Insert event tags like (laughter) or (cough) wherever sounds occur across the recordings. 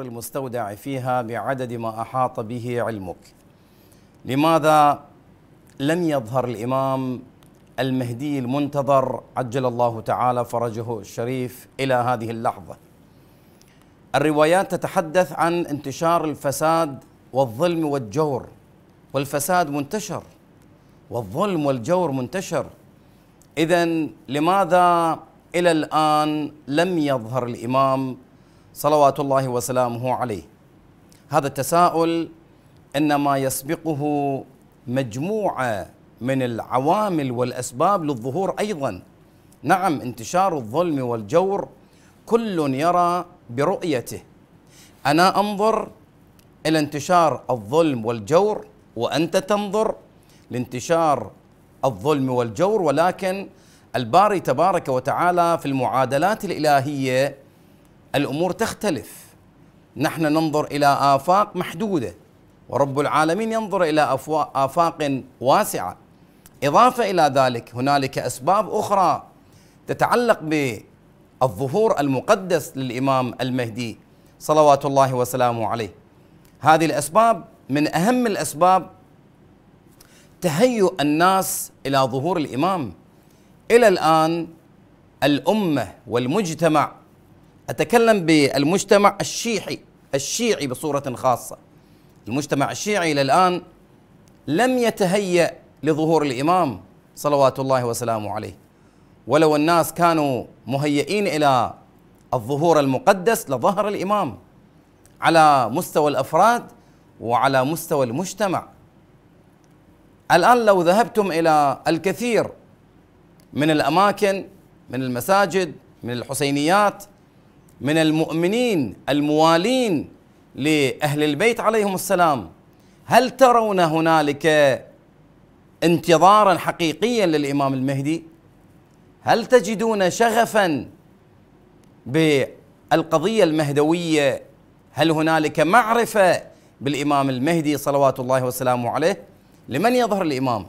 السر المستودع فيها بعدد ما أحاط به علمك لماذا لم يظهر الإمام المهدي المنتظر عجل الله تعالى فرجه الشريف إلى هذه اللحظة الروايات تتحدث عن انتشار الفساد والظلم والجور والفساد منتشر والظلم والجور منتشر إذا لماذا إلى الآن لم يظهر الإمام صلوات الله وسلامه عليه هذا التساؤل انما يسبقه مجموعه من العوامل والاسباب للظهور ايضا نعم انتشار الظلم والجور كل يرى برؤيته انا انظر الى انتشار الظلم والجور وانت تنظر لانتشار الظلم والجور ولكن الباري تبارك وتعالى في المعادلات الالهيه الامور تختلف نحن ننظر الى افاق محدوده ورب العالمين ينظر الى افاق واسعه اضافه الى ذلك هنالك اسباب اخرى تتعلق بالظهور المقدس للامام المهدي صلوات الله وسلامه عليه هذه الاسباب من اهم الاسباب تهيؤ الناس الى ظهور الامام الى الان الامه والمجتمع أتكلم بالمجتمع الشيعي الشيعي بصورة خاصة المجتمع الشيعي إلى الآن لم يتهيأ لظهور الإمام صلوات الله وسلامه عليه ولو الناس كانوا مهيئين إلى الظهور المقدس لظهر الإمام على مستوى الأفراد وعلى مستوى المجتمع الآن لو ذهبتم إلى الكثير من الأماكن من المساجد من الحسينيات من المؤمنين الموالين لاهل البيت عليهم السلام هل ترون هنالك انتظارا حقيقيا للامام المهدي هل تجدون شغفا بالقضيه المهدويه هل هنالك معرفه بالامام المهدي صلوات الله وسلامه عليه لمن يظهر الامام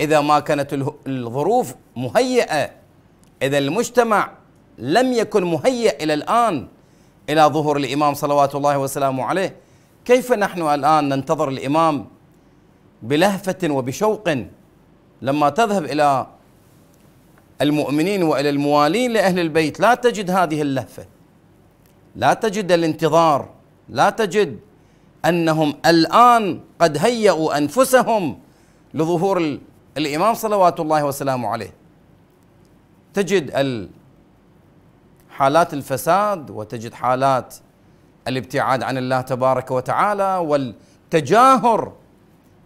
اذا ما كانت الظروف مهيئه اذا المجتمع لم يكن مهيئ إلى الآن إلى ظهور الإمام صلوات الله وسلامه عليه كيف نحن الآن ننتظر الإمام بلهفة وبشوق لما تذهب إلى المؤمنين وإلى الموالين لأهل البيت لا تجد هذه اللهفة لا تجد الانتظار لا تجد أنهم الآن قد هيئوا أنفسهم لظهور الإمام صلوات الله وسلامه عليه تجد حالات الفساد وتجد حالات الابتعاد عن الله تبارك وتعالى والتجاهر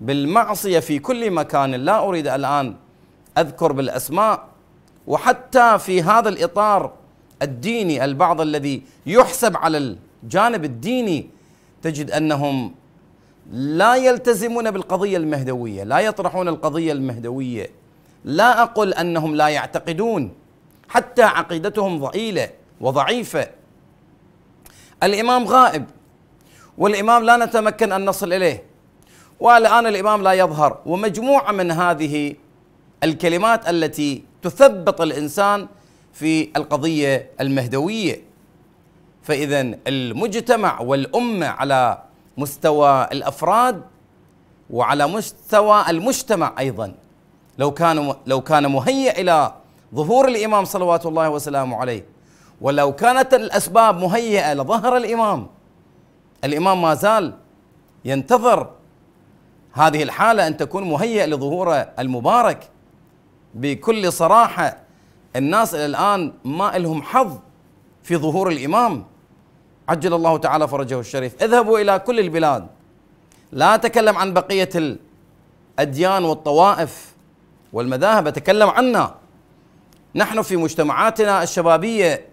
بالمعصيه في كل مكان لا اريد الان اذكر بالاسماء وحتى في هذا الاطار الديني البعض الذي يحسب على الجانب الديني تجد انهم لا يلتزمون بالقضيه المهدويه، لا يطرحون القضيه المهدويه. لا اقل انهم لا يعتقدون حتى عقيدتهم ضئيله وضعيفه الامام غائب والامام لا نتمكن ان نصل اليه والان الامام لا يظهر ومجموعه من هذه الكلمات التي تثبط الانسان في القضيه المهدويه فاذا المجتمع والامه على مستوى الافراد وعلى مستوى المجتمع ايضا لو كان لو كان مهيئ الى ظهور الامام صلوات الله وسلامه عليه ولو كانت الأسباب مهيئة لظهر الإمام الإمام ما زال ينتظر هذه الحالة أن تكون مهيئة لظهوره المبارك بكل صراحة الناس إلى الآن ما لهم حظ في ظهور الإمام عجل الله تعالى فرجه الشريف اذهبوا إلى كل البلاد لا أتكلم عن بقية الأديان والطوائف والمذاهب أتكلم عنا نحن في مجتمعاتنا الشبابية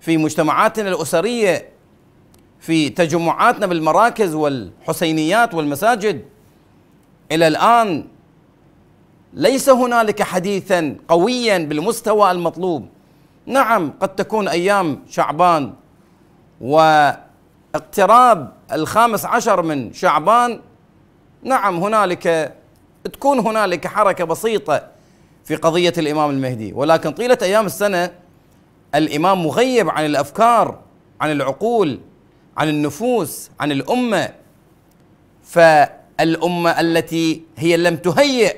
في مجتمعاتنا الأسرية في تجمعاتنا بالمراكز والحسينيات والمساجد إلى الآن ليس هنالك حديثا قويا بالمستوى المطلوب نعم قد تكون أيام شعبان واقتراب الخامس عشر من شعبان نعم هنالك تكون هنالك حركة بسيطة في قضية الإمام المهدي ولكن طيلة أيام السنة الامام مغيب عن الافكار عن العقول عن النفوس عن الامه فالامه التي هي لم تهيئ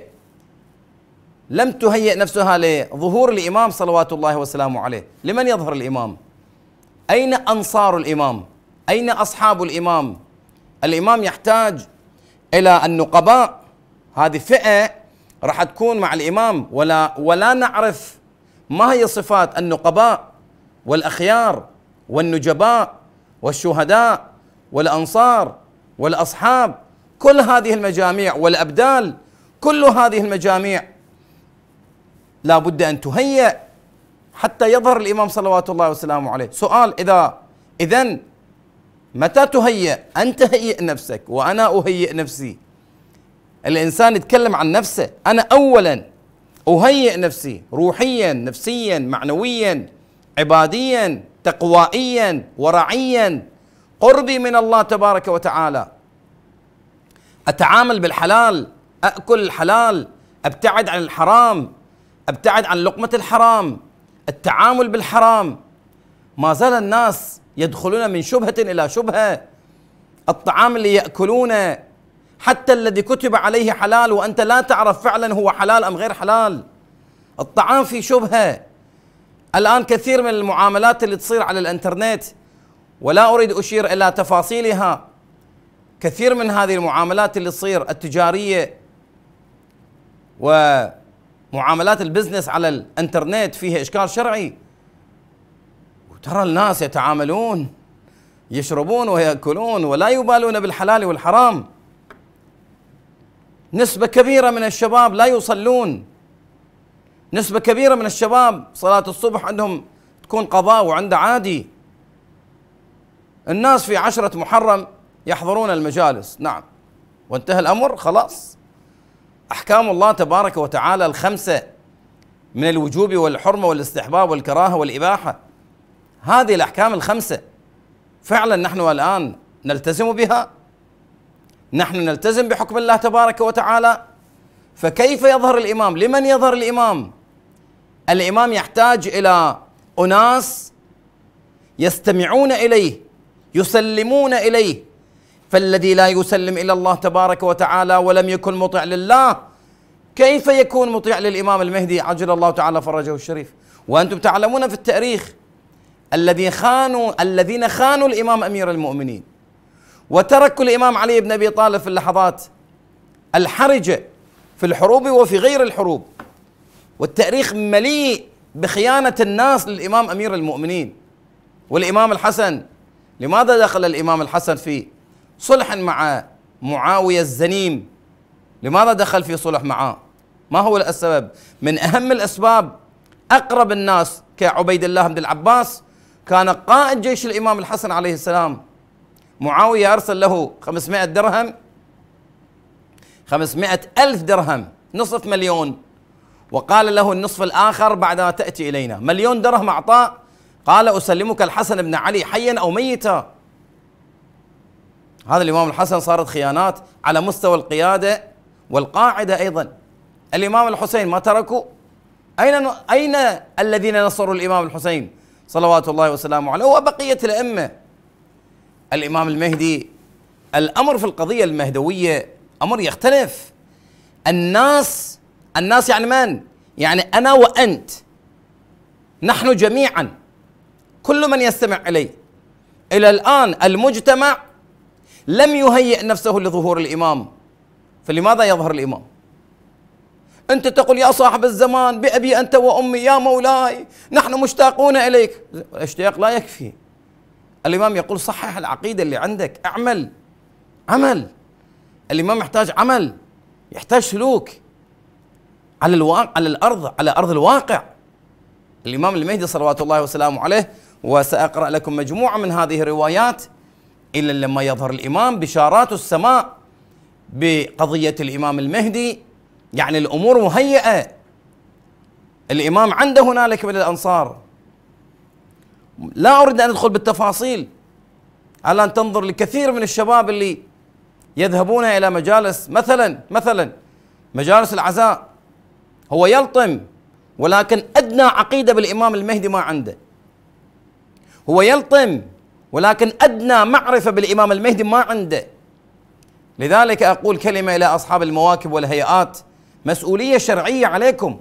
لم تهيئ نفسها لظهور الامام صلوات الله وسلامه عليه لمن يظهر الامام اين انصار الامام اين اصحاب الامام الامام يحتاج الى النقباء هذه فئه راح تكون مع الامام ولا ولا نعرف ما هي صفات النقباء والاخيار والنجباء والشهداء والانصار والاصحاب كل هذه المجاميع والابدال كل هذه المجاميع لا بد ان تهيأ حتى يظهر الامام صلوات الله وسلامه عليه سؤال اذا اذا متى تهيأ انت هيئ نفسك وانا اهيئ نفسي الانسان يتكلم عن نفسه انا اولا أهيئ نفسي روحيا نفسيا معنويا عباديا تقوائيا ورعيا قربي من الله تبارك وتعالى أتعامل بالحلال أكل الحلال أبتعد عن الحرام أبتعد عن لقمة الحرام التعامل بالحرام ما زال الناس يدخلون من شبهة إلى شبهة الطعام اللي يأكلونه حتى الذي كتب عليه حلال وأنت لا تعرف فعلا هو حلال أم غير حلال الطعام في شبهة الآن كثير من المعاملات اللي تصير على الانترنت ولا أريد أشير إلى تفاصيلها كثير من هذه المعاملات اللي تصير التجارية ومعاملات البزنس على الانترنت فيها إشكال شرعي وترى الناس يتعاملون يشربون ويأكلون ولا يبالون بالحلال والحرام نسبة كبيرة من الشباب لا يصلون نسبة كبيرة من الشباب صلاة الصبح عندهم تكون قضاء وعنده عادي الناس في عشرة محرم يحضرون المجالس نعم وانتهى الأمر خلاص أحكام الله تبارك وتعالى الخمسة من الوجوب والحرمة والاستحباب والكراهة والإباحة هذه الأحكام الخمسة فعلا نحن الآن نلتزم بها نحن نلتزم بحكم الله تبارك وتعالى فكيف يظهر الامام؟ لمن يظهر الامام؟ الامام يحتاج الى اناس يستمعون اليه يسلمون اليه فالذي لا يسلم الى الله تبارك وتعالى ولم يكن مطيع لله كيف يكون مطيع للامام المهدي عجل الله تعالى فرجه الشريف وانتم تعلمون في التاريخ الذي خانوا الذين خانوا الامام امير المؤمنين وترك الإمام علي بن أبي طالب في اللحظات الحرجة في الحروب وفي غير الحروب والتاريخ مليء بخيانة الناس للإمام أمير المؤمنين والإمام الحسن لماذا دخل الإمام الحسن في صلح مع معاوية الزنيم لماذا دخل في صلح معه ما هو السبب من أهم الأسباب أقرب الناس كعبيد الله بن العباس كان قائد جيش الإمام الحسن عليه السلام معاوية أرسل له 500 درهم خمسمائة ألف درهم نصف مليون وقال له النصف الآخر بعد ما تأتي إلينا مليون درهم أعطاء قال أسلمك الحسن بن علي حيا أو ميتا هذا الإمام الحسن صارت خيانات على مستوى القيادة والقاعدة أيضا الإمام الحسين ما تركوا أين أين الذين نصروا الإمام الحسين صلوات الله وسلامه عليه وبقية الأئمة الإمام المهدي الأمر في القضية المهدوية أمر يختلف الناس الناس يعني من؟ يعني أنا وأنت نحن جميعا كل من يستمع إلي إلى الآن المجتمع لم يهيئ نفسه لظهور الإمام فلماذا يظهر الإمام؟ أنت تقول يا صاحب الزمان بأبي أنت وأمي يا مولاي نحن مشتاقون إليك الاشتياق لا يكفي الإمام يقول صحح العقيدة اللي عندك أعمل عمل الإمام يحتاج عمل يحتاج سلوك على الواقع على الأرض على أرض الواقع الإمام المهدي صلوات الله وسلامه عليه وسأقرأ لكم مجموعة من هذه الروايات إلا لما يظهر الإمام بشارات السماء بقضية الإمام المهدي يعني الأمور مهيئة الإمام عنده هنالك من الأنصار لا أريد أن أدخل بالتفاصيل على أن تنظر لكثير من الشباب اللي يذهبون إلى مجالس مثلا مثلا مجالس العزاء هو يلطم ولكن أدنى عقيدة بالإمام المهدي ما عنده هو يلطم ولكن أدنى معرفة بالإمام المهدي ما عنده لذلك أقول كلمة إلى أصحاب المواكب والهيئات مسؤولية شرعية عليكم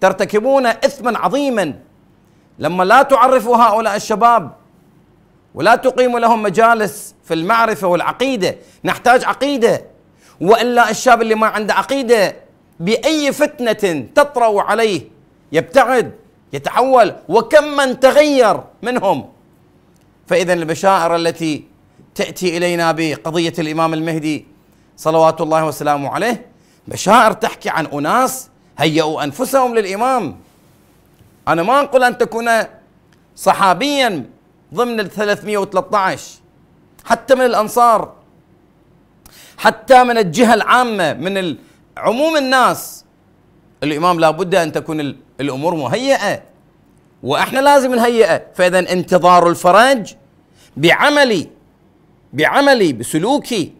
ترتكبون إثما عظيما لما لا تعرفوا هؤلاء الشباب ولا تقيموا لهم مجالس في المعرفة والعقيدة نحتاج عقيدة وإلا الشاب اللي ما عنده عقيدة بأي فتنة تطرأ عليه يبتعد يتحول وكم من تغير منهم فإذا البشائر التي تأتي إلينا بقضية الإمام المهدي صلوات الله وسلامه عليه بشائر تحكي عن أناس هيئوا أنفسهم للإمام أنا ما أنقل أن تكون صحابيا ضمن ال 313 حتى من الأنصار حتى من الجهة العامة من عموم الناس الإمام لابد أن تكون الأمور مهيئة وإحنا لازم نهيئه فإذا انتظار الفرج بعملي بعملي بسلوكي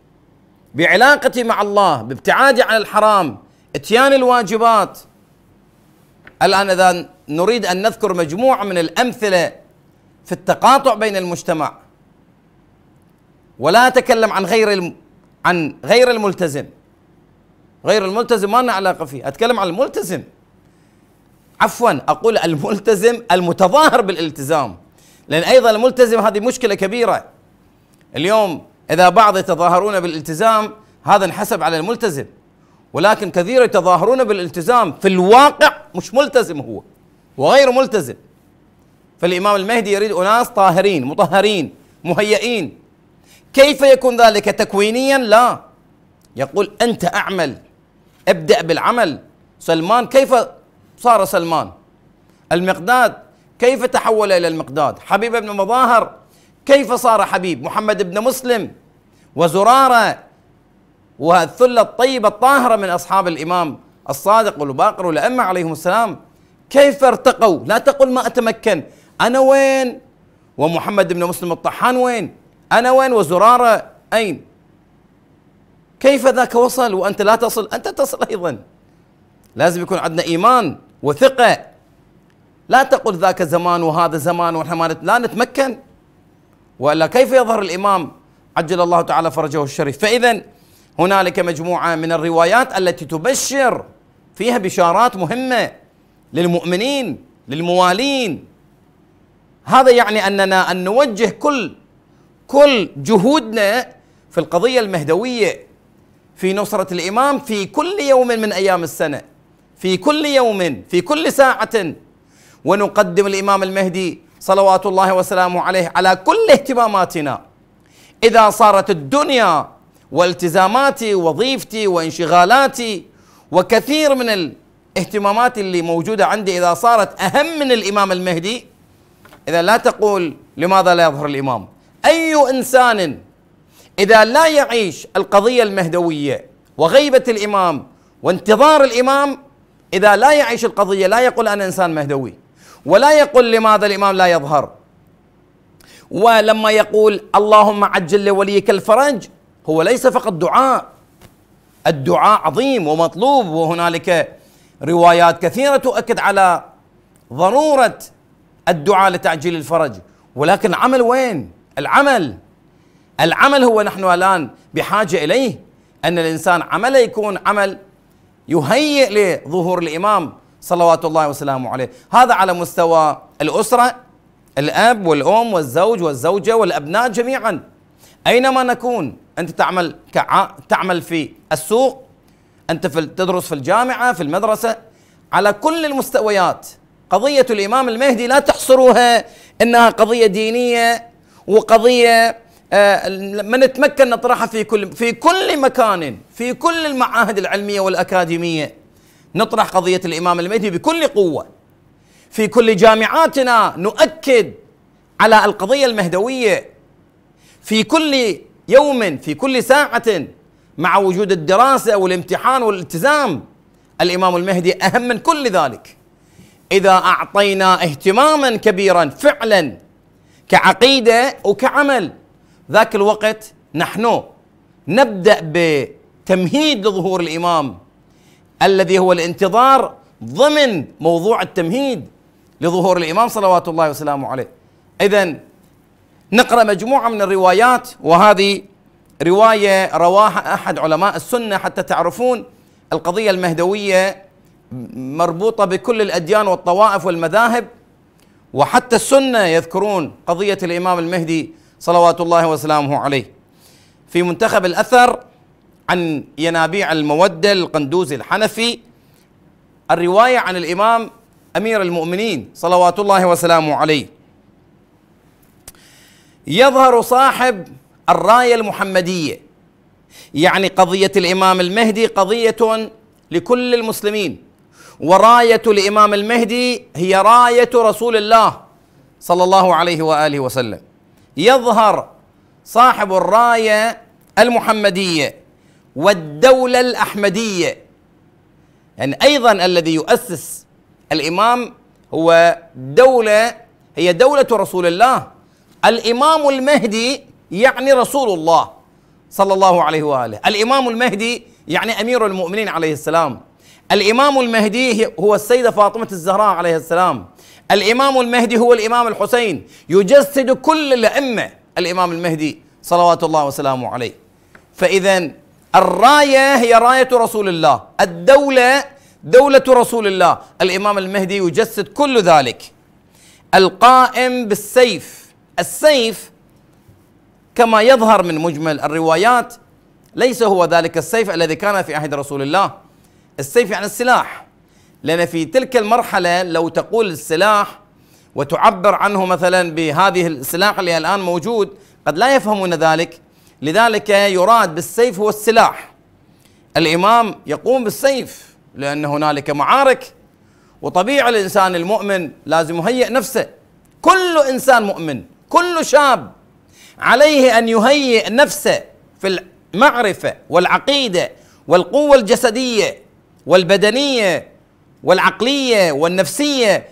بعلاقتي مع الله بابتعادي عن الحرام اتيان الواجبات الآن إذا نريد أن نذكر مجموعة من الأمثلة في التقاطع بين المجتمع ولا أتكلم عن غير الم... عن غير الملتزم غير الملتزم ما لنا علاقة فيه أتكلم عن الملتزم عفوا أقول الملتزم المتظاهر بالالتزام لأن أيضا الملتزم هذه مشكلة كبيرة اليوم إذا بعض يتظاهرون بالالتزام هذا انحسب على الملتزم ولكن كثير يتظاهرون بالالتزام في الواقع مش ملتزم هو وغير ملتزم فالإمام المهدي يريد أناس طاهرين مطهرين مهيئين كيف يكون ذلك تكوينيا لا يقول أنت أعمل ابدأ بالعمل سلمان كيف صار سلمان المقداد كيف تحول إلى المقداد حبيب بن مظاهر كيف صار حبيب محمد بن مسلم وزرارة والثلة الطيبة الطاهرة من أصحاب الإمام الصادق والباقر والأئمة عليهم السلام كيف ارتقوا لا تقل ما أتمكن أنا وين ومحمد بن مسلم الطحان وين أنا وين وزرارة أين كيف ذاك وصل وأنت لا تصل أنت تصل أيضا لازم يكون عندنا إيمان وثقة لا تقل ذاك زمان وهذا زمان ونحن لا نتمكن وإلا كيف يظهر الإمام عجل الله تعالى فرجه الشريف فإذا هنالك مجموعه من الروايات التي تبشر فيها بشارات مهمه للمؤمنين للموالين هذا يعني اننا ان نوجه كل كل جهودنا في القضيه المهدويه في نصره الامام في كل يوم من ايام السنه في كل يوم في كل ساعه ونقدم الامام المهدي صلوات الله وسلامه عليه على كل اهتماماتنا اذا صارت الدنيا والتزاماتي وظيفتي وانشغالاتي وكثير من الاهتمامات اللي موجوده عندي اذا صارت اهم من الامام المهدي اذا لا تقول لماذا لا يظهر الامام؟ اي انسان اذا لا يعيش القضيه المهدويه وغيبه الامام وانتظار الامام اذا لا يعيش القضيه لا يقول انا انسان مهدوي ولا يقول لماذا الامام لا يظهر ولما يقول اللهم عجل لوليك الفرج هو ليس فقط دعاء الدعاء عظيم ومطلوب وهنالك روايات كثيره تؤكد على ضروره الدعاء لتعجيل الفرج ولكن عمل وين؟ العمل العمل هو نحن الان بحاجه اليه ان الانسان عمله يكون عمل يهيئ لظهور الامام صلوات الله وسلامه عليه، هذا على مستوى الاسره الاب والام والزوج والزوجه والابناء جميعا اينما نكون انت تعمل كع... تعمل في السوق انت في تدرس في الجامعه في المدرسه على كل المستويات قضيه الامام المهدي لا تحصروها انها قضيه دينيه وقضيه آه، ما نتمكن نطرحها في كل في كل مكان في كل المعاهد العلميه والاكاديميه نطرح قضيه الامام المهدي بكل قوه في كل جامعاتنا نؤكد على القضيه المهدويه في كل يوم في كل ساعة مع وجود الدراسة والامتحان والالتزام الإمام المهدي أهم من كل ذلك إذا أعطينا اهتماما كبيرا فعلا كعقيدة وكعمل ذاك الوقت نحن نبدأ بتمهيد لظهور الإمام الذي هو الانتظار ضمن موضوع التمهيد لظهور الإمام صلوات الله وسلامه عليه إذا نقرأ مجموعة من الروايات وهذه رواية رواها أحد علماء السنة حتى تعرفون القضية المهدوية مربوطة بكل الأديان والطوائف والمذاهب وحتى السنة يذكرون قضية الإمام المهدي صلوات الله وسلامه عليه في منتخب الأثر عن ينابيع المودة القندوزي الحنفي الرواية عن الإمام أمير المؤمنين صلوات الله وسلامه عليه يظهر صاحب الرايه المحمديه يعني قضيه الامام المهدي قضيه لكل المسلمين ورايه الامام المهدي هي رايه رسول الله صلى الله عليه واله وسلم يظهر صاحب الرايه المحمديه والدوله الاحمديه يعني ايضا الذي يؤسس الامام هو دوله هي دوله رسول الله الامام المهدي يعني رسول الله صلى الله عليه واله الامام المهدي يعني امير المؤمنين عليه السلام الامام المهدي هو السيده فاطمه الزهراء عليه السلام الامام المهدي هو الامام الحسين يجسد كل الائمه الامام المهدي صلوات الله وسلامه عليه فاذا الرايه هي رايه رسول الله الدوله دوله رسول الله الامام المهدي يجسد كل ذلك القائم بالسيف السيف كما يظهر من مجمل الروايات ليس هو ذلك السيف الذي كان في عهد رسول الله السيف يعني السلاح لأن في تلك المرحلة لو تقول السلاح وتعبر عنه مثلا بهذه السلاح اللي الآن موجود قد لا يفهمون ذلك لذلك يراد بالسيف هو السلاح الإمام يقوم بالسيف لأن هنالك معارك وطبيعي الإنسان المؤمن لازم يهيئ نفسه كل إنسان مؤمن كل شاب عليه ان يهيئ نفسه في المعرفه والعقيده والقوه الجسديه والبدنيه والعقليه والنفسيه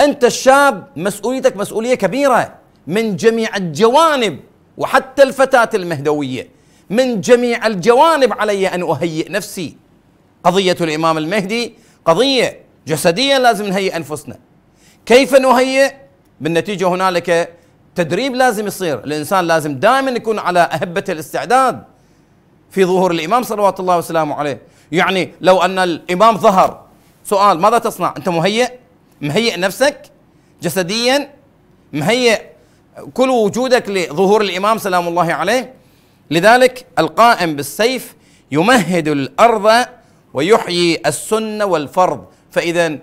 انت الشاب مسؤوليتك مسؤوليه كبيره من جميع الجوانب وحتى الفتاه المهدويه من جميع الجوانب علي ان اهيئ نفسي قضيه الامام المهدي قضيه جسديا لازم نهيئ انفسنا كيف نهيئ بالنتيجه هنالك تدريب لازم يصير الإنسان لازم دائما يكون على أهبة الاستعداد في ظهور الإمام صلوات الله وسلامه عليه يعني لو أن الإمام ظهر سؤال ماذا تصنع أنت مهيئ مهيئ نفسك جسديا مهيئ كل وجودك لظهور الإمام سلام الله عليه لذلك القائم بالسيف يمهد الأرض ويحيي السنة والفرض فإذا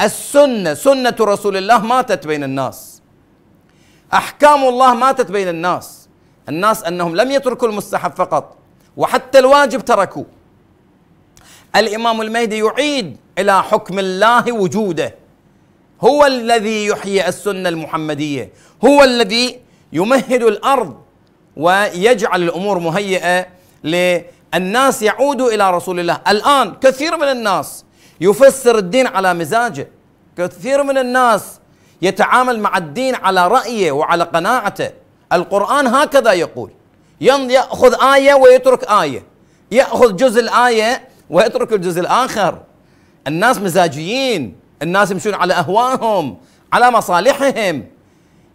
السنة سنة رسول الله ماتت بين الناس احكام الله ماتت بين الناس الناس انهم لم يتركوا المستحب فقط وحتى الواجب تركوا الامام المهدي يعيد الى حكم الله وجوده هو الذي يحيي السنه المحمديه هو الذي يمهد الارض ويجعل الامور مهيئه للناس يعودوا الى رسول الله الان كثير من الناس يفسر الدين على مزاجه كثير من الناس يتعامل مع الدين على رأيه وعلى قناعته القرآن هكذا يقول يأخذ آية ويترك آية يأخذ جزء الآية ويترك الجزء الآخر الناس مزاجيين الناس يمشون على أهواهم على مصالحهم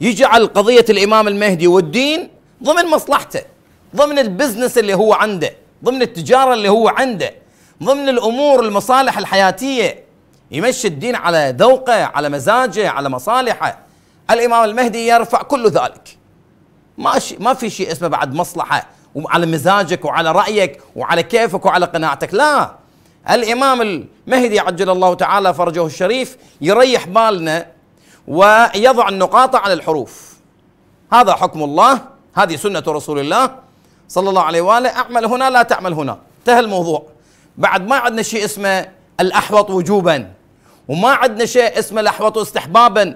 يجعل قضية الإمام المهدي والدين ضمن مصلحته ضمن البزنس اللي هو عنده ضمن التجارة اللي هو عنده ضمن الأمور المصالح الحياتية يمشي الدين على ذوقه على مزاجه على مصالحه الامام المهدي يرفع كل ذلك ما ما في شيء اسمه بعد مصلحه وعلى مزاجك وعلى رايك وعلى كيفك وعلى قناعتك لا الامام المهدي عجل الله تعالى فرجه الشريف يريح بالنا ويضع النقاط على الحروف هذا حكم الله هذه سنه رسول الله صلى الله عليه واله اعمل هنا لا تعمل هنا انتهى الموضوع بعد ما عندنا شيء اسمه الأحوط وجوبا وما عندنا شيء اسمه الأحوط استحبابا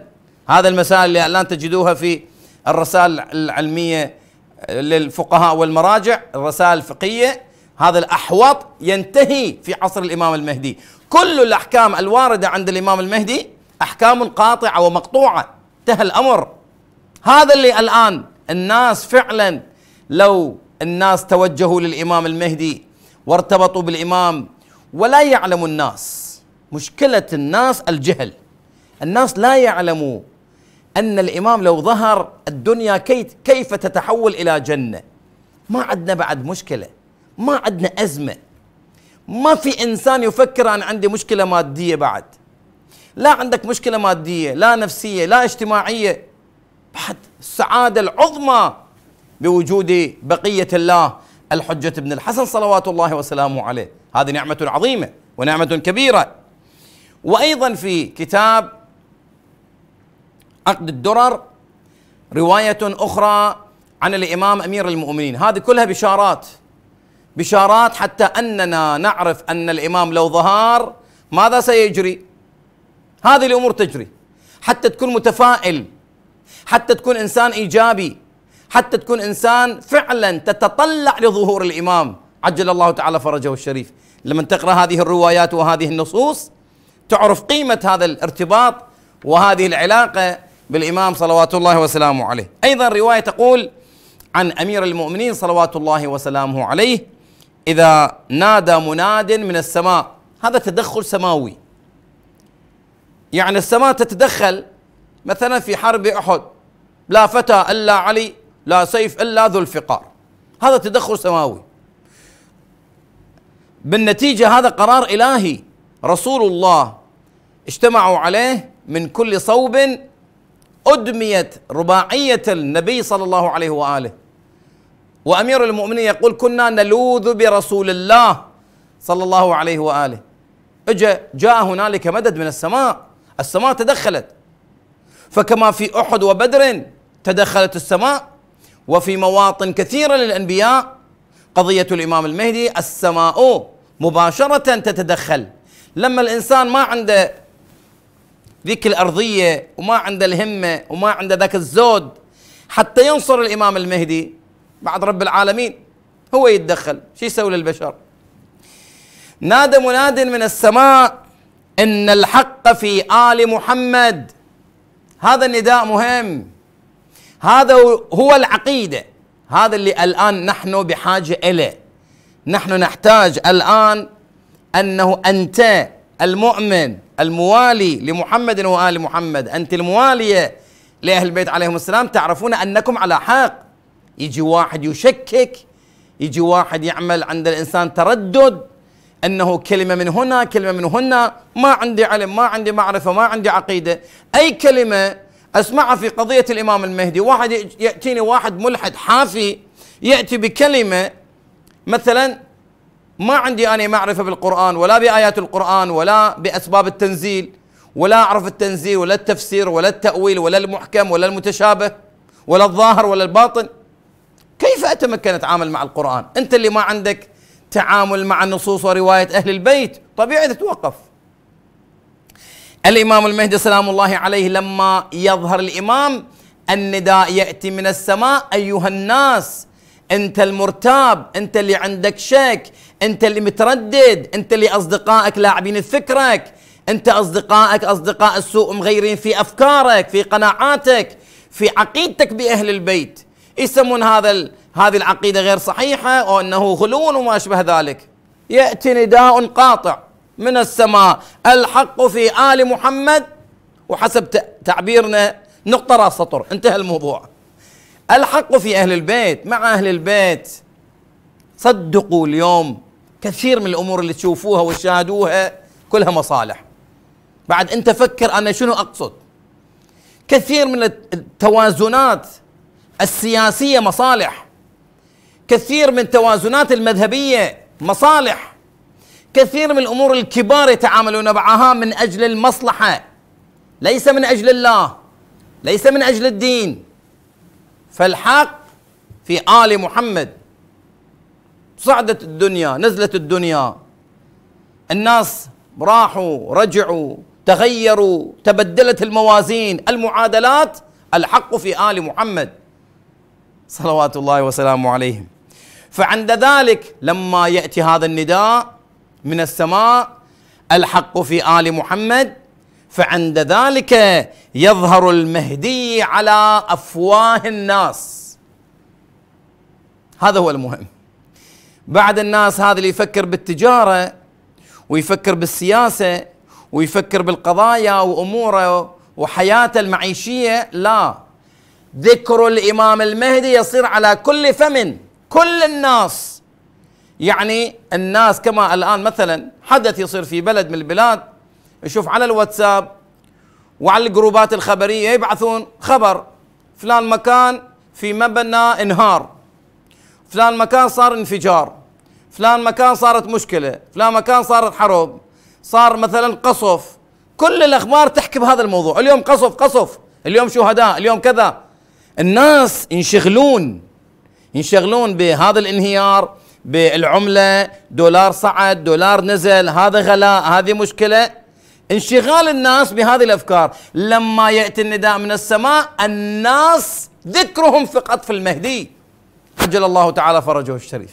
هذا المسائل اللي الآن تجدوها في الرسائل العلمية للفقهاء والمراجع الرسائل الفقهية هذا الأحوط ينتهي في عصر الإمام المهدي كل الأحكام الواردة عند الإمام المهدي أحكام قاطعة ومقطوعة انتهى الأمر هذا اللي الآن الناس فعلا لو الناس توجهوا للإمام المهدي وارتبطوا بالإمام ولا يعلم الناس مشكلة الناس الجهل الناس لا يعلموا أن الإمام لو ظهر الدنيا كيف تتحول إلى جنة ما عندنا بعد مشكلة ما عندنا أزمة ما في إنسان يفكر أنا عندي مشكلة مادية بعد لا عندك مشكلة مادية لا نفسية لا اجتماعية بعد السعادة العظمى بوجود بقية الله الحجة بن الحسن صلوات الله وسلامه عليه هذه نعمة عظيمة ونعمة كبيرة وأيضا في كتاب عقد الدرر رواية أخرى عن الإمام أمير المؤمنين هذه كلها بشارات بشارات حتى أننا نعرف أن الإمام لو ظهر ماذا سيجري هذه الأمور تجري حتى تكون متفائل حتى تكون إنسان إيجابي حتى تكون انسان فعلا تتطلع لظهور الامام عجل الله تعالى فرجه الشريف لما تقرا هذه الروايات وهذه النصوص تعرف قيمه هذا الارتباط وهذه العلاقه بالامام صلوات الله وسلامه عليه ايضا روايه تقول عن امير المؤمنين صلوات الله وسلامه عليه اذا نادى مناد من السماء هذا تدخل سماوي يعني السماء تتدخل مثلا في حرب احد لا فتى الا علي لا سيف إلا ذو الفقار هذا تدخل سماوي بالنتيجة هذا قرار إلهي رسول الله اجتمعوا عليه من كل صوب أدميت رباعية النبي صلى الله عليه وآله وأمير المؤمنين يقول كنا نلوذ برسول الله صلى الله عليه وآله اجا جاء هنالك مدد من السماء السماء تدخلت فكما في أحد وبدر تدخلت السماء وفي مواطن كثيرة للأنبياء قضية الإمام المهدي السماء مباشرة تتدخل لما الإنسان ما عنده ذيك الأرضية وما عنده الهمة وما عنده ذاك الزود حتى ينصر الإمام المهدي بعد رب العالمين هو يتدخل شو يسوي للبشر نادى مناد من السماء إن الحق في آل محمد هذا النداء مهم هذا هو العقيدة هذا اللي الآن نحن بحاجة إليه نحن نحتاج الآن أنه أنت المؤمن الموالي لمحمد وآل محمد أنت الموالية لأهل البيت عليهم السلام تعرفون أنكم على حق يجي واحد يشكك يجي واحد يعمل عند الإنسان تردد أنه كلمة من هنا كلمة من هنا ما عندي علم ما عندي معرفة ما عندي عقيدة أي كلمة اسمعها في قضيه الامام المهدي واحد ياتيني واحد ملحد حافي ياتي بكلمه مثلا ما عندي انا معرفه بالقران ولا بايات القران ولا باسباب التنزيل ولا اعرف التنزيل ولا التفسير ولا التاويل ولا المحكم ولا المتشابه ولا الظاهر ولا الباطن كيف اتمكن اتعامل مع القران انت اللي ما عندك تعامل مع النصوص وروايه اهل البيت طبيعي تتوقف الإمام المهدي سلام الله عليه لما يظهر الإمام النداء يأتي من السماء أيها الناس أنت المرتاب أنت اللي عندك شك أنت اللي متردد أنت اللي أصدقائك لاعبين فكرك أنت أصدقائك أصدقاء السوء مغيرين في أفكارك في قناعاتك في عقيدتك بأهل البيت يسمون هذا هذه العقيدة غير صحيحة أو أنه غلو وما أشبه ذلك يأتي نداء قاطع من السماء الحق في آل محمد وحسب تعبيرنا نقطة راس سطر انتهى الموضوع الحق في أهل البيت مع أهل البيت صدقوا اليوم كثير من الأمور اللي تشوفوها وتشاهدوها كلها مصالح بعد أنت فكر أنا شنو أقصد كثير من التوازنات السياسية مصالح كثير من التوازنات المذهبية مصالح كثير من الامور الكبار يتعاملون معها من اجل المصلحه ليس من اجل الله ليس من اجل الدين فالحق في ال محمد صعدت الدنيا نزلت الدنيا الناس راحوا رجعوا تغيروا تبدلت الموازين المعادلات الحق في ال محمد صلوات الله وسلامه عليهم فعند ذلك لما ياتي هذا النداء من السماء الحق في ال محمد فعند ذلك يظهر المهدي على افواه الناس هذا هو المهم بعد الناس هذا اللي يفكر بالتجاره ويفكر بالسياسه ويفكر بالقضايا واموره وحياته المعيشيه لا ذكر الامام المهدي يصير على كل فم كل الناس يعني الناس كما الآن مثلا حدث يصير في بلد من البلاد يشوف على الواتساب وعلى الجروبات الخبرية يبعثون خبر فلان مكان في مبنى انهار فلان مكان صار انفجار فلان مكان صارت مشكلة فلان مكان صارت حرب صار مثلا قصف كل الأخبار تحكي بهذا الموضوع اليوم قصف قصف اليوم شهداء اليوم كذا الناس ينشغلون ينشغلون بهذا الانهيار بالعمله دولار صعد دولار نزل هذا غلاء هذه مشكله انشغال الناس بهذه الافكار لما ياتي النداء من السماء الناس ذكرهم فقط في المهدي عجل الله تعالى فرجه الشريف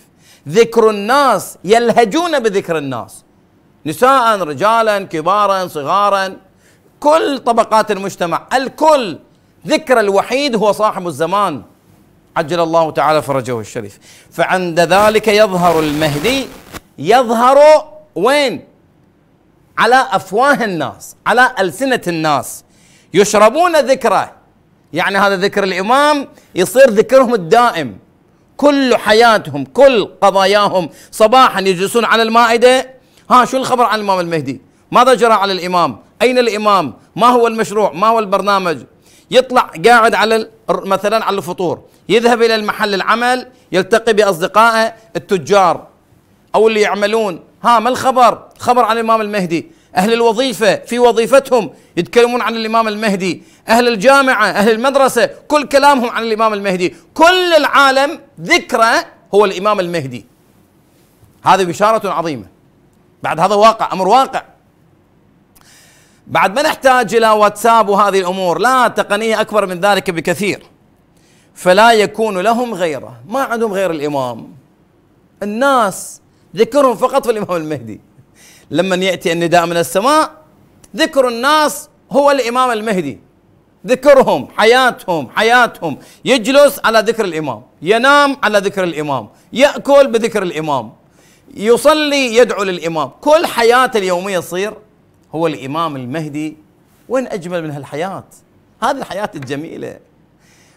ذكر الناس يلهجون بذكر الناس نساء رجالا كبارا صغارا كل طبقات المجتمع الكل ذكر الوحيد هو صاحب الزمان عجل الله تعالى فرجه الشريف فعند ذلك يظهر المهدي يظهر وين على افواه الناس على السنه الناس يشربون ذكره يعني هذا ذكر الامام يصير ذكرهم الدائم كل حياتهم كل قضاياهم صباحا يجلسون على المائده ها شو الخبر عن الامام المهدي ماذا جرى على الامام اين الامام ما هو المشروع ما هو البرنامج يطلع قاعد على مثلا على الفطور يذهب إلى المحل العمل يلتقي بأصدقائه التجار أو اللي يعملون ها ما الخبر خبر عن الإمام المهدي أهل الوظيفة في وظيفتهم يتكلمون عن الإمام المهدي أهل الجامعة أهل المدرسة كل كلامهم عن الإمام المهدي كل العالم ذكره هو الإمام المهدي هذه بشارة عظيمة بعد هذا واقع أمر واقع بعد ما نحتاج إلى واتساب وهذه الأمور لا تقنية أكبر من ذلك بكثير فلا يكون لهم غيره ما عندهم غير الإمام الناس ذكرهم فقط في الإمام المهدي لما يأتي النداء من السماء ذكر الناس هو الإمام المهدي ذكرهم حياتهم حياتهم يجلس على ذكر الإمام ينام على ذكر الإمام يأكل بذكر الإمام يصلي يدعو للإمام كل حياته اليومية تصير هو الإمام المهدي وين أجمل من هالحياة هذه الحياة الجميلة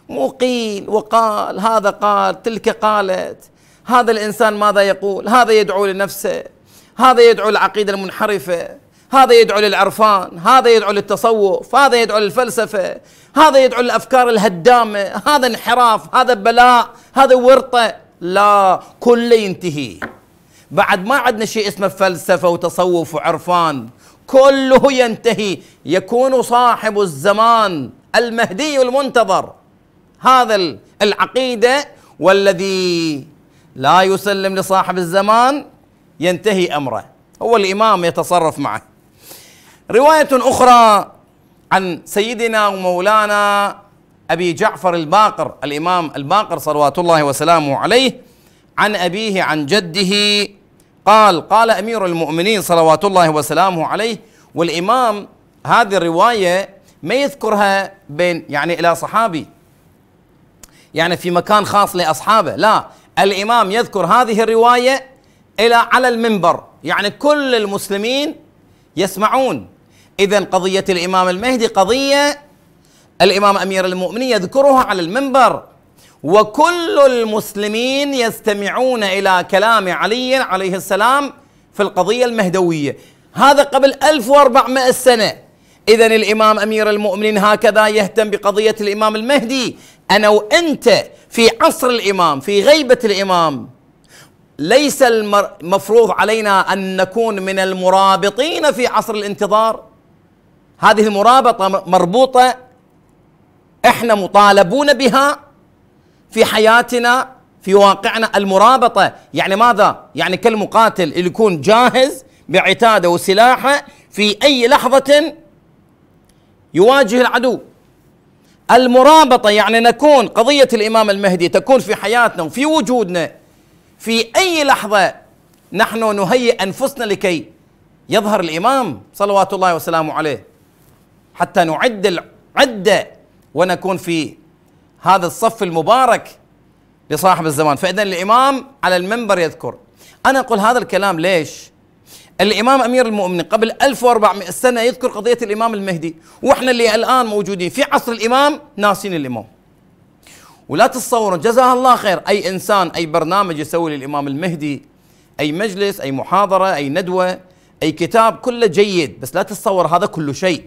مو قيل وقال هذا قال تلك قالت هذا الانسان ماذا يقول هذا يدعو لنفسه هذا يدعو للعقيده المنحرفه هذا يدعو للعرفان هذا يدعو للتصوف هذا يدعو للفلسفه هذا يدعو للافكار الهدامه هذا انحراف هذا بلاء هذا ورطه لا كله ينتهي بعد ما عندنا شيء اسمه فلسفه وتصوف وعرفان كله ينتهي يكون صاحب الزمان المهدي المنتظر هذا العقيدة والذي لا يسلم لصاحب الزمان ينتهي أمره هو الإمام يتصرف معه رواية أخرى عن سيدنا ومولانا أبي جعفر الباقر الإمام الباقر صلوات الله وسلامه عليه عن أبيه عن جده قال قال أمير المؤمنين صلوات الله وسلامه عليه والإمام هذه الرواية ما يذكرها بين يعني إلى صحابي يعني في مكان خاص لاصحابه لا الامام يذكر هذه الروايه الى على المنبر يعني كل المسلمين يسمعون اذا قضيه الامام المهدي قضيه الامام امير المؤمنين يذكرها على المنبر وكل المسلمين يستمعون الى كلام علي عليه السلام في القضيه المهدويه هذا قبل 1400 سنه اذا الامام امير المؤمنين هكذا يهتم بقضيه الامام المهدي انا وانت في عصر الامام في غيبه الامام ليس المفروض علينا ان نكون من المرابطين في عصر الانتظار هذه المرابطه مربوطه احنا مطالبون بها في حياتنا في واقعنا المرابطه يعني ماذا؟ يعني كالمقاتل اللي يكون جاهز بعتاده وسلاحه في اي لحظه يواجه العدو المرابطة يعني نكون قضية الإمام المهدي تكون في حياتنا وفي وجودنا في أي لحظة نحن نهيئ أنفسنا لكي يظهر الإمام صلوات الله وسلامه عليه حتى نعد العدة ونكون في هذا الصف المبارك لصاحب الزمان فإذا الإمام على المنبر يذكر أنا أقول هذا الكلام ليش؟ الامام امير المؤمنين قبل 1400 سنه يذكر قضيه الامام المهدي واحنا اللي الان موجودين في عصر الامام ناسين الامام ولا تتصوروا جزاه الله خير اي انسان اي برنامج يسوي للامام المهدي اي مجلس اي محاضره اي ندوه اي كتاب كله جيد بس لا تتصور هذا كل شيء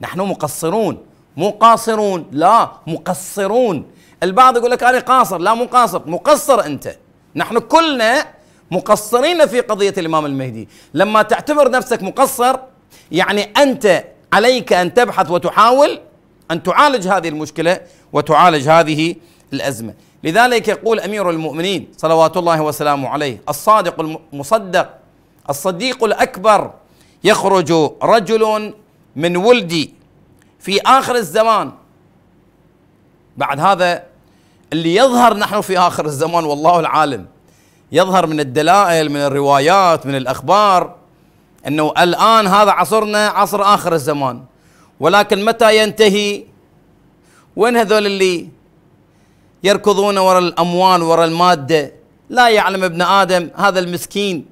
نحن مقصرون مو قاصرون لا مقصرون البعض يقول لك انا قاصر لا مو قاصر مقصر انت نحن كلنا مقصرين في قضية الإمام المهدي لما تعتبر نفسك مقصر يعني أنت عليك أن تبحث وتحاول أن تعالج هذه المشكلة وتعالج هذه الأزمة لذلك يقول أمير المؤمنين صلوات الله وسلامه عليه الصادق المصدق الصديق الأكبر يخرج رجل من ولدي في آخر الزمان بعد هذا اللي يظهر نحن في آخر الزمان والله العالم يظهر من الدلائل من الروايات من الأخبار أنه الآن هذا عصرنا عصر آخر الزمان ولكن متى ينتهي وين هذول اللي يركضون وراء الأموال وراء المادة لا يعلم ابن آدم هذا المسكين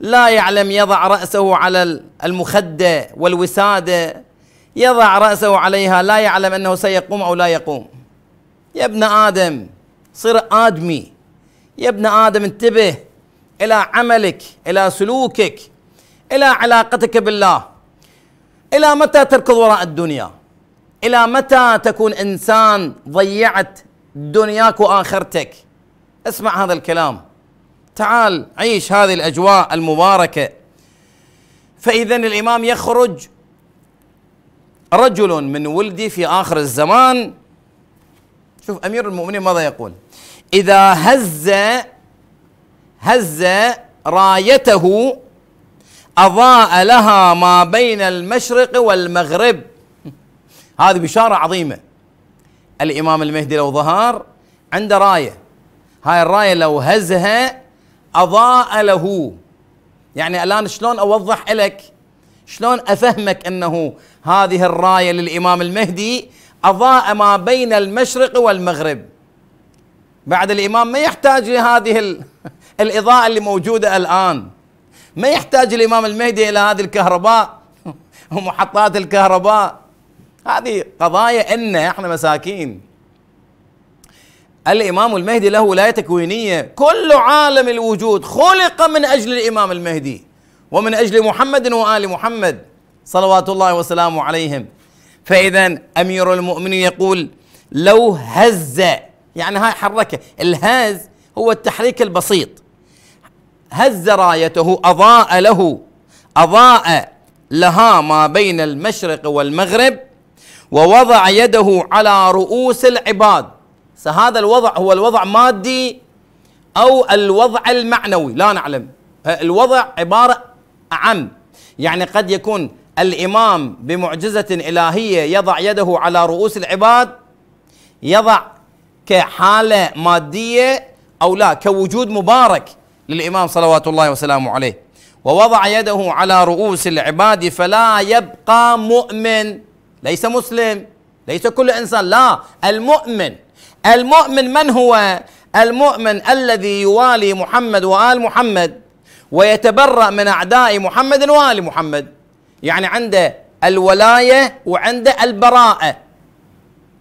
لا يعلم يضع رأسه على المخدة والوسادة يضع رأسه عليها لا يعلم أنه سيقوم أو لا يقوم يا ابن آدم صير آدمي يا ابن ادم انتبه الى عملك الى سلوكك الى علاقتك بالله الى متى تركض وراء الدنيا الى متى تكون انسان ضيعت دنياك واخرتك اسمع هذا الكلام تعال عيش هذه الاجواء المباركه فاذا الامام يخرج رجل من ولدي في اخر الزمان شوف امير المؤمنين ماذا يقول إذا هز هز رايته أضاء لها ما بين المشرق والمغرب هذه بشارة عظيمة الإمام المهدي لو ظهر عنده راية هاي الراية لو هزها أضاء له يعني الآن شلون أوضح لك شلون أفهمك أنه هذه الراية للإمام المهدي أضاء ما بين المشرق والمغرب بعد الإمام ما يحتاج لهذه (laughs) الإضاءة اللي موجودة الآن ما يحتاج الإمام المهدي إلى هذه الكهرباء (laughs) ومحطات الكهرباء هذه قضايا إنا إحنا مساكين الإمام المهدي له ولاية تكوينية كل عالم الوجود خلق من أجل الإمام المهدي ومن أجل محمد وآل محمد صلوات الله وسلامه عليهم فإذا أمير المؤمنين يقول لو هز يعني هاي حركه الهز هو التحريك البسيط هز رايته اضاء له اضاء لها ما بين المشرق والمغرب ووضع يده على رؤوس العباد فهذا الوضع هو الوضع مادي او الوضع المعنوي لا نعلم الوضع عباره عن يعني قد يكون الامام بمعجزه الهيه يضع يده على رؤوس العباد يضع كحاله ماديه او لا كوجود مبارك للامام صلوات الله وسلامه عليه ووضع يده على رؤوس العباد فلا يبقى مؤمن ليس مسلم ليس كل انسان لا المؤمن المؤمن من هو المؤمن الذي يوالي محمد وال محمد ويتبرأ من اعداء محمد وال محمد يعني عنده الولايه وعنده البراءه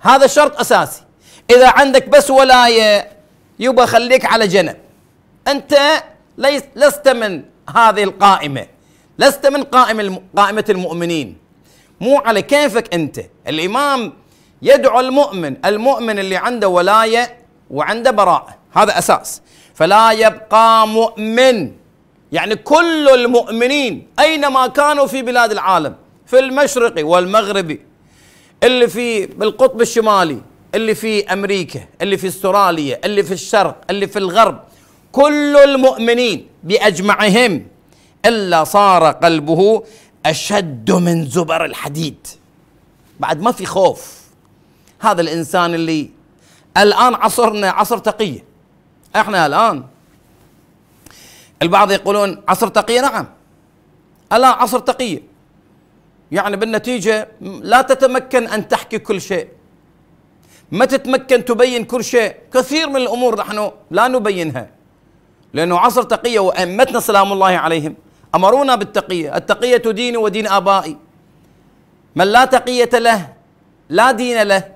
هذا شرط اساسي إذا عندك بس ولاية يبا خليك على جنب أنت ليس لست من هذه القائمة لست من قائمة قائمة المؤمنين مو على كيفك أنت الإمام يدعو المؤمن المؤمن اللي عنده ولاية وعنده براءة هذا أساس فلا يبقى مؤمن يعني كل المؤمنين أينما كانوا في بلاد العالم في المشرق والمغرب اللي في بالقطب الشمالي اللي في امريكا اللي في استراليا اللي في الشرق اللي في الغرب كل المؤمنين باجمعهم الا صار قلبه اشد من زبر الحديد بعد ما في خوف هذا الانسان اللي الان عصرنا عصر تقيه احنا الان البعض يقولون عصر تقيه نعم الان عصر تقيه يعني بالنتيجه لا تتمكن ان تحكي كل شيء ما تتمكن تبين كل شيء كثير من الأمور نحن لا نبينها لأنه عصر تقية وأئمتنا سلام الله عليهم أمرونا بالتقية التقية ديني ودين آبائي من لا تقية له لا دين له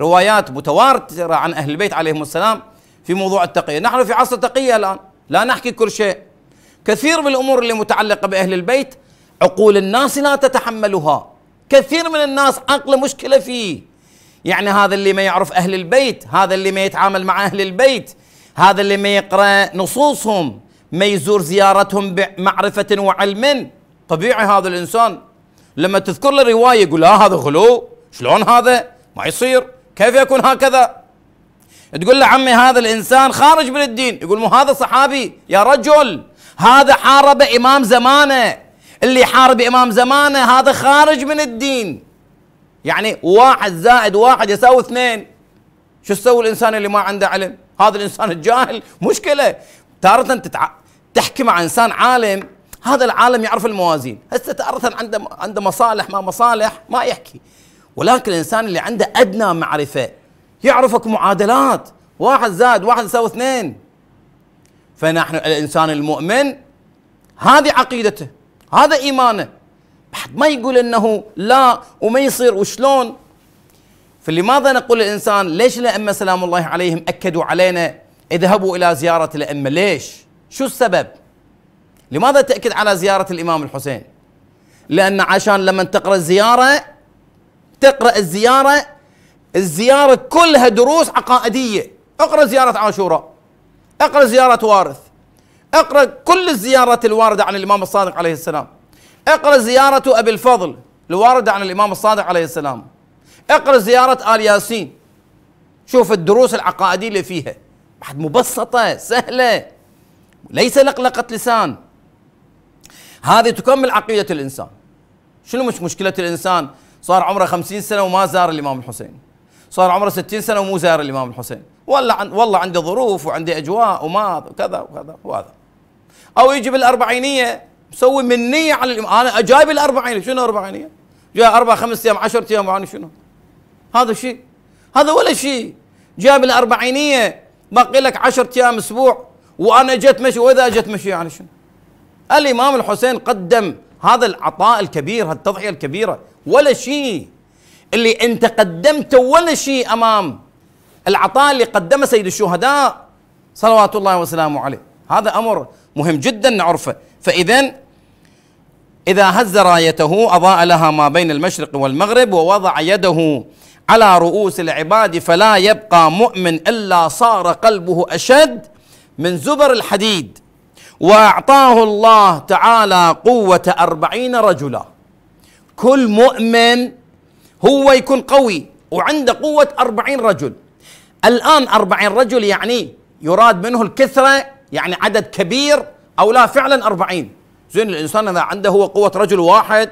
روايات متواترة عن أهل البيت عليهم السلام في موضوع التقية نحن في عصر تقية الآن لا نحكي كل شيء كثير من الأمور اللي متعلقة بأهل البيت عقول الناس لا تتحملها كثير من الناس عقله مشكلة فيه يعني هذا اللي ما يعرف أهل البيت هذا اللي ما يتعامل مع أهل البيت هذا اللي ما يقرأ نصوصهم ما يزور زيارتهم بمعرفة وعلم طبيعي هذا الإنسان لما تذكر له رواية يقول آه هذا غلو شلون هذا ما يصير كيف يكون هكذا تقول له عمي هذا الإنسان خارج من الدين يقول مو هذا صحابي يا رجل هذا حارب إمام زمانه اللي حارب إمام زمانه هذا خارج من الدين يعني واحد زائد واحد يساوي اثنين شو تسوي الانسان اللي ما عنده علم هذا الانسان الجاهل (laughs) مشكله تارة تتع... تحكي مع انسان عالم هذا العالم يعرف الموازين هسه تارة عنده عنده مصالح ما مصالح ما يحكي ولكن الانسان اللي عنده ادنى معرفه يعرفك معادلات واحد زائد واحد يساوي اثنين فنحن الانسان المؤمن هذه عقيدته هذا ايمانه بحد ما يقول انه لا وما يصير وشلون فلماذا نقول الانسان ليش الائمه سلام الله عليهم اكدوا علينا اذهبوا الى زياره الائمه ليش شو السبب لماذا تاكد على زياره الامام الحسين لان عشان لما تقرا الزياره تقرا الزياره الزياره كلها دروس عقائديه اقرا زياره عاشوراء اقرا زياره وارث اقرا كل الزيارات الوارده عن الامام الصادق عليه السلام اقرأ زيارة أبي الفضل الواردة عن الإمام الصادق عليه السلام اقرأ زيارة آل ياسين شوف الدروس العقائدية اللي فيها بعد مبسطة سهلة ليس لقلقة لسان هذه تكمل عقيدة الإنسان شنو مش مشكلة الإنسان صار عمره خمسين سنة وما زار الإمام الحسين صار عمره ستين سنة ومو زار الإمام الحسين ولا عن والله عندي ظروف وعندي أجواء وما كذا وكذا وهذا أو يجي بالأربعينية مسوي من نية على الإمام أنا جايب الأربعينية شنو أربعينية؟ جاي أربع خمس أيام عشرة أيام وأنا شنو؟ هذا شيء هذا ولا شيء جايب الأربعينية باقي لك عشرة أيام أسبوع وأنا جت مشي وإذا جت مشي يعني شنو؟ الإمام الحسين قدم هذا العطاء الكبير هالتضحية التضحية الكبيرة ولا شيء اللي أنت قدمته ولا شيء أمام العطاء اللي قدمه سيد الشهداء صلوات الله وسلامه عليه هذا أمر مهم جدا نعرفه فإذا إذا هز رايته أضاء لها ما بين المشرق والمغرب ووضع يده على رؤوس العباد فلا يبقى مؤمن إلا صار قلبه أشد من زبر الحديد وأعطاه الله تعالى قوة أربعين رجلا كل مؤمن هو يكون قوي وعنده قوة أربعين رجل الآن أربعين رجل يعني يراد منه الكثرة يعني عدد كبير أو لا فعلا أربعين زين الإنسان إذا عنده هو قوة رجل واحد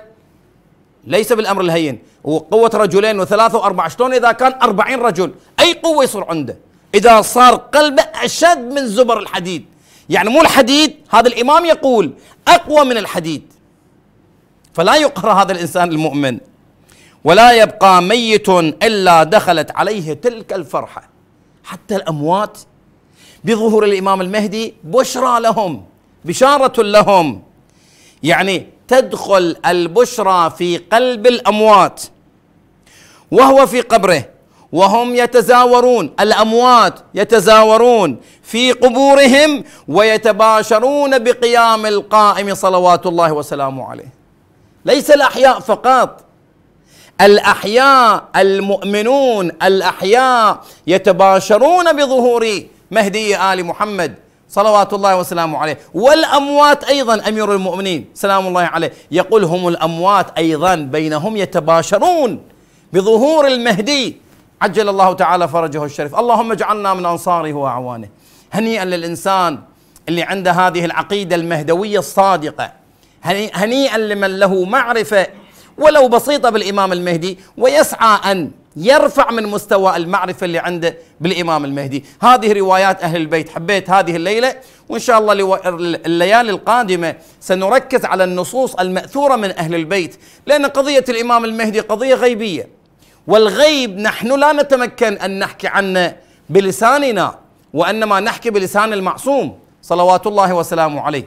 ليس بالأمر الهين هو قوة رجلين وثلاثة وأربعة شلون إذا كان أربعين رجل أي قوة يصير عنده إذا صار قلبه أشد من زبر الحديد يعني مو الحديد هذا الإمام يقول أقوى من الحديد فلا يقهر هذا الإنسان المؤمن ولا يبقى ميت إلا دخلت عليه تلك الفرحة حتى الأموات بظهور الإمام المهدي بشرى لهم بشارة لهم يعني تدخل البشرى في قلب الاموات وهو في قبره وهم يتزاورون الاموات يتزاورون في قبورهم ويتباشرون بقيام القائم صلوات الله وسلامه عليه ليس الاحياء فقط الاحياء المؤمنون الاحياء يتباشرون بظهور مهدي ال محمد صلوات الله وسلامه عليه والأموات أيضا أمير المؤمنين سلام الله عليه يقول هم الأموات أيضا بينهم يتباشرون بظهور المهدي عجل الله تعالى فرجه الشريف اللهم اجعلنا من أنصاره وأعوانه هنيئا للإنسان اللي عنده هذه العقيدة المهدوية الصادقة هنيئا لمن له معرفة ولو بسيطة بالإمام المهدي ويسعى أن يرفع من مستوى المعرفة اللي عنده بالإمام المهدي هذه روايات أهل البيت حبيت هذه الليلة وإن شاء الله الليالي القادمة سنركز على النصوص المأثورة من أهل البيت لأن قضية الإمام المهدي قضية غيبية والغيب نحن لا نتمكن أن نحكي عنه بلساننا وإنما نحكي بلسان المعصوم صلوات الله وسلامه عليه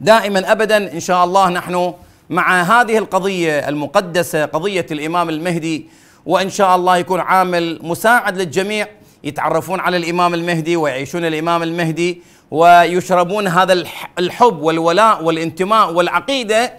دائما أبدا إن شاء الله نحن مع هذه القضية المقدسة قضية الإمام المهدي وإن شاء الله يكون عامل مساعد للجميع يتعرفون على الإمام المهدي ويعيشون الإمام المهدي ويشربون هذا الحب والولاء والانتماء والعقيدة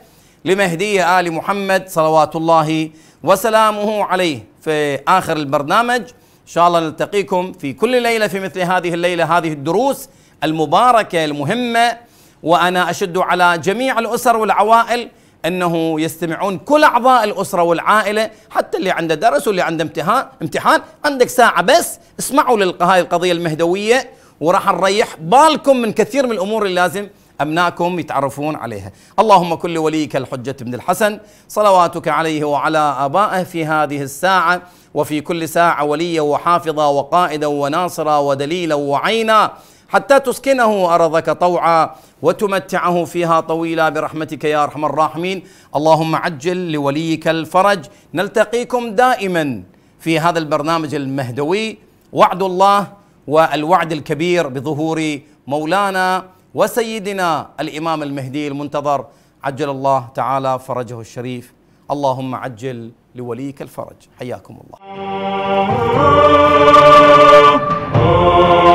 لمهدي آل محمد صلوات الله وسلامه عليه في آخر البرنامج إن شاء الله نلتقيكم في كل ليلة في مثل هذه الليلة هذه الدروس المباركة المهمة وأنا أشد على جميع الأسر والعوائل انه يستمعون كل اعضاء الاسره والعائله حتى اللي عنده درس واللي عنده امتحان امتحان عندك ساعه بس اسمعوا لهاي القضيه المهدويه وراح نريح بالكم من كثير من الامور اللي لازم ابنائكم يتعرفون عليها اللهم كل وليك الحجة بن الحسن صلواتك عليه وعلى آبائه في هذه الساعة وفي كل ساعة وليا وحافظا وقائدا وناصرا ودليلا وعينا حتى تسكنه أرضك طوعا وتمتعه فيها طويلا برحمتك يا أرحم الراحمين اللهم عجل لوليك الفرج نلتقيكم دائما في هذا البرنامج المهدوي وعد الله والوعد الكبير بظهور مولانا وسيدنا الإمام المهدي المنتظر عجل الله تعالى فرجه الشريف اللهم عجل لوليك الفرج حياكم الله آه، آه.